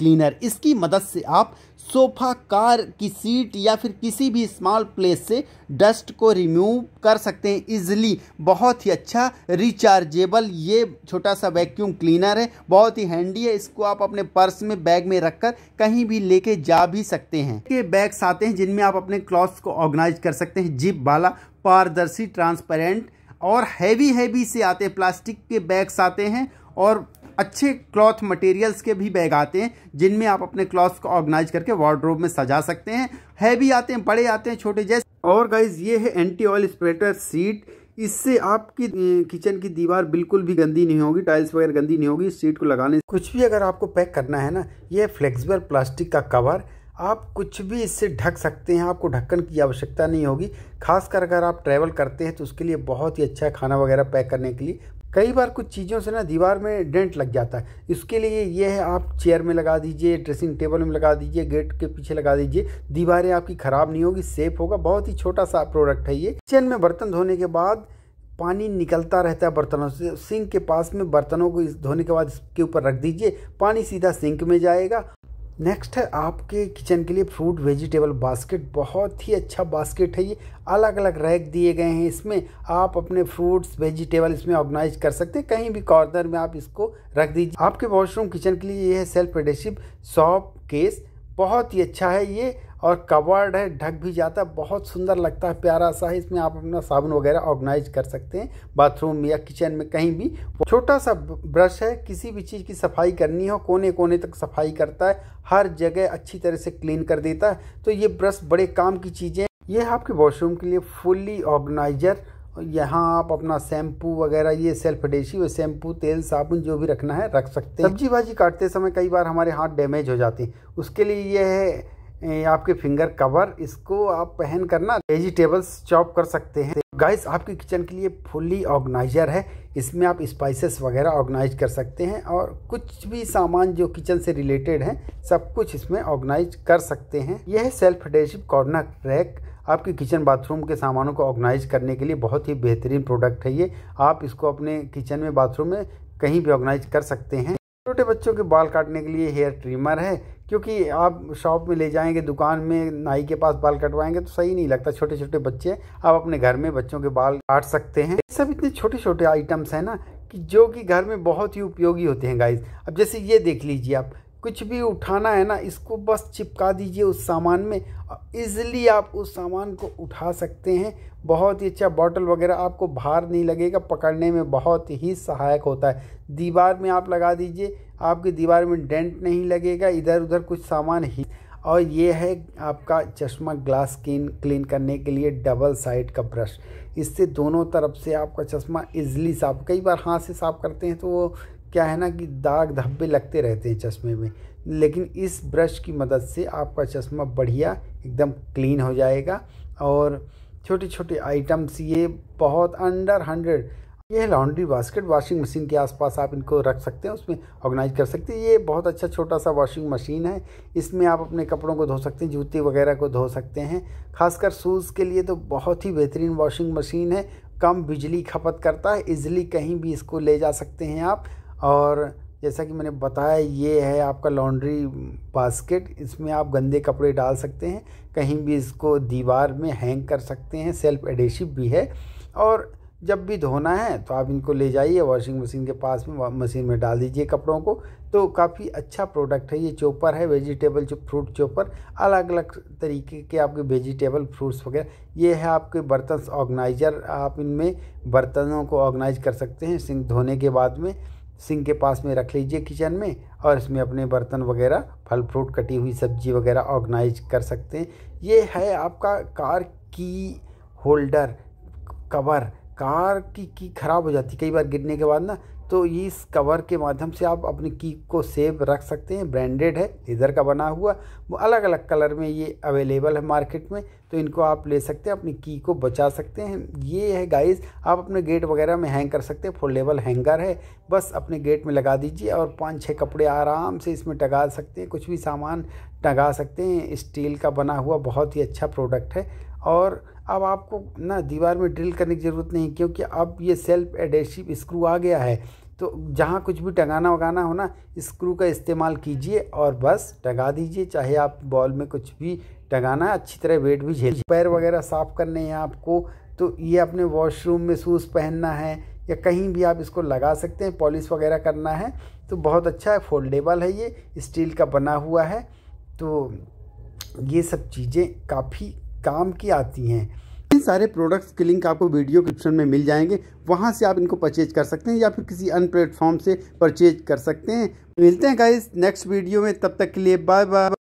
cleaner इसकी मदद से आप सोफा कार की सीट या फिर किसी भी स्मॉल प्लेस से डस्ट को रिमूव कर सकते हैं इजीली बहुत ही अच्छा रिचार्जेबल ये छोटा सा वैक्यूम क्लीनर है बहुत ही हैंडी है इसको आप अपने पर्स में बैग में रखकर कहीं भी लेके जा भी सकते हैं ये बैग्स आते हैं जिनमें आप अपने क्लॉथ्स को ऑर्गेनाइज कर सकते हैं जिप वाला पारदर्शी ट्रांसपेरेंट और हैवी हैवी से आते हैं प्लास्टिक के बैग्स आते हैं और अच्छे क्लॉथ मटेरियल्स के भी बैग आते हैं जिनमें आप अपने क्लॉथ को ऑर्गेनाइज करके वार्ड्रोब में सजा सकते हैं हैवी आते हैं बड़े आते हैं छोटे जैसे और गाइज ये है एंटी ऑयल स्प्रेटर सीट इससे आपकी किचन की दीवार बिल्कुल भी गंदी नहीं होगी टाइल्स वगैरह गंदी नहीं होगी इस सीट को लगाने कुछ भी अगर आपको पैक करना है ना ये फ्लेक्सिबल प्लास्टिक का कवर आप कुछ भी इससे ढक सकते हैं आपको ढक्कन की आवश्यकता नहीं होगी खासकर अगर आप ट्रैवल करते हैं तो उसके लिए बहुत ही अच्छा है खाना वगैरह पैक करने के लिए कई बार कुछ चीज़ों से ना दीवार में डेंट लग जाता है इसके लिए ये है आप चेयर में लगा दीजिए ड्रेसिंग टेबल में लगा दीजिए गेट के पीछे लगा दीजिए दीवारें आपकी ख़राब नहीं होगी सेफ होगा बहुत ही छोटा सा प्रोडक्ट है ये किचन में बर्तन धोने के बाद पानी निकलता रहता है बर्तनों से सिंक के पास में बर्तनों को धोने के बाद इसके ऊपर रख दीजिए पानी सीधा सिंक में जाएगा नेक्स्ट है आपके किचन के लिए फ्रूट वेजिटेबल बास्केट बहुत ही अच्छा बास्केट है ये अलग अलग रैक दिए गए हैं इसमें आप अपने फ्रूट्स वेजिटेबल इसमें ऑर्गेनाइज कर सकते हैं कहीं भी कॉर्नर में आप इसको रख दीजिए आपके वॉशरूम किचन के लिए ये है सेल्फ एडेसिव सॉप केस बहुत ही अच्छा है ये और कवर्ड है ढक भी जाता है बहुत सुंदर लगता है प्यारा सा है इसमें आप अपना साबुन वगैरह ऑर्गेनाइज कर सकते हैं बाथरूम में या किचन में कहीं भी छोटा सा ब्रश है किसी भी चीज़ की सफाई करनी हो कोने कोने तक सफाई करता है हर जगह अच्छी तरह से क्लीन कर देता है तो ये ब्रश बड़े काम की चीज़ें ये आपके वॉशरूम के लिए फुल्ली ऑर्गेनाइजर यहाँ आप अपना शैम्पू वगैरह ये सेल्फ एडेसिव शैम्पू तेल साबुन जो भी रखना है रख सकते हैं सब्जी भाजी काटते समय कई बार हमारे हाथ डैमेज हो जाते हैं उसके लिए यह है आपके फिंगर कवर इसको आप पहन कर ना वेजिटेबल्स चॉप कर सकते हैं गाइस आपके किचन के लिए फुल्ली ऑर्गेनाइजर है इसमें आप स्पाइसेस वगैरह ऑर्गेनाइज कर सकते हैं और कुछ भी सामान जो किचन से रिलेटेड है सब कुछ इसमें ऑर्गेनाइज कर सकते हैं यह है सेल्फ एडेसिव कॉर्नर रैक आपके किचन बाथरूम के सामानों को ऑर्गेनाइज करने के लिए बहुत ही बेहतरीन प्रोडक्ट है ये आप इसको अपने किचन में बाथरूम में कहीं भी ऑर्गेनाइज कर सकते हैं छोटे बच्चों के बाल काटने के लिए हेयर ट्रिमर है क्योंकि आप शॉप में ले जाएंगे दुकान में नाई के पास बाल कटवाएंगे तो सही नहीं लगता छोटे छोटे बच्चे आप अपने घर में बच्चों के बाल काट सकते हैं ये सब इतने छोटे छोटे आइटम्स हैं ना कि जो कि घर में बहुत ही उपयोगी होते हैं गाइस अब जैसे ये देख लीजिए आप कुछ भी उठाना है ना इसको बस चिपका दीजिए उस सामान में ईज़िली आप उस सामान को उठा सकते हैं बहुत ही अच्छा बॉटल वगैरह आपको भार नहीं लगेगा पकड़ने में बहुत ही सहायक होता है दीवार में आप लगा दीजिए आपकी दीवार में डेंट नहीं लगेगा इधर उधर कुछ सामान ही और ये है आपका चश्मा ग्लास क्लीन क्लीन करने के लिए डबल साइड का ब्रश इससे दोनों तरफ से आपका चश्मा इजली साफ कई बार हाथ से साफ करते हैं तो वो क्या है ना कि दाग धब्बे लगते रहते हैं चश्मे में लेकिन इस ब्रश की मदद से आपका चश्मा बढ़िया एकदम क्लीन हो जाएगा और छोटे छोटे आइटम्स ये बहुत अंडर हंड्रेड ये लॉन्ड्री बास्केट वॉशिंग मशीन के आसपास आप इनको रख सकते हैं उसमें ऑर्गेनाइज कर सकते हैं ये बहुत अच्छा छोटा सा वॉशिंग मशीन है इसमें आप अपने कपड़ों को धो सकते हैं जूते वगैरह को धो सकते हैं खासकर शूज़ के लिए तो बहुत ही बेहतरीन वॉशिंग मशीन है कम बिजली खपत करता है इज़िली कहीं भी इसको ले जा सकते हैं आप और जैसा कि मैंने बताया ये है आपका लॉन्ड्री बास्केट इसमें आप गंदे कपड़े डाल सकते हैं कहीं भी इसको दीवार में हैंग कर सकते हैं सेल्फ एडेसिव भी है और जब भी धोना है तो आप इनको ले जाइए वॉशिंग मशीन के पास में मशीन में डाल दीजिए कपड़ों को तो काफ़ी अच्छा प्रोडक्ट है ये चोपर है वेजिटेबल जो फ्रूट चोपर अलग अलग तरीके के आपके वेजिटेबल फ्रूट्स वगैरह ये है आपके बर्तन ऑर्गेनाइजर आप इनमें बर्तनों को ऑर्गेनाइज कर सकते हैं सिंक धोने के बाद में सिंह के पास में रख लीजिए किचन में और इसमें अपने बर्तन वगैरह फल फ्रूट कटी हुई सब्जी वगैरह ऑर्गेनाइज कर सकते हैं ये है आपका कार की होल्डर कवर कार की की ख़राब हो जाती है कई बार गिरने के बाद ना तो इस कवर के माध्यम से आप अपनी की को सेव रख सकते हैं ब्रांडेड है लेदर का बना हुआ वो अलग अलग कलर में ये अवेलेबल है मार्केट में तो इनको आप ले सकते हैं अपनी की को बचा सकते हैं ये है गाइस आप अपने गेट वगैरह में हैंग कर सकते हैं फोल्डेबल हैंगर है बस अपने गेट में लगा दीजिए और पाँच छः कपड़े आराम से इसमें टगा सकते हैं कुछ भी सामान टगा सकते हैं स्टील का बना हुआ बहुत ही अच्छा प्रोडक्ट है और अब आपको ना दीवार में ड्रिल करने की ज़रूरत नहीं क्योंकि अब ये सेल्फ एडेसिव स्क्रू आ गया है तो जहाँ कुछ भी टंगाना वगाना हो ना स्क्रू का इस्तेमाल कीजिए और बस टंगा दीजिए चाहे आप बॉल में कुछ भी टंगाना है अच्छी तरह वेट भी झेल पैर वगैरह साफ़ करने हैं आपको तो ये अपने वॉशरूम में शूज़ पहनना है या कहीं भी आप इसको लगा सकते हैं पॉलिश वगैरह करना है तो बहुत अच्छा है फोल्डेबल है ये स्टील का बना हुआ है तो ये सब चीज़ें काफ़ी काम की आती हैं इन सारे प्रोडक्ट्स के लिंक आपको वीडियो डिस्क्रिप्शन में मिल जाएंगे वहाँ से आप इनको परचेज कर सकते हैं या फिर किसी अन्य प्लेटफॉर्म से परचेज कर सकते हैं मिलते हैं गाइस नेक्स्ट वीडियो में तब तक के लिए बाय बाय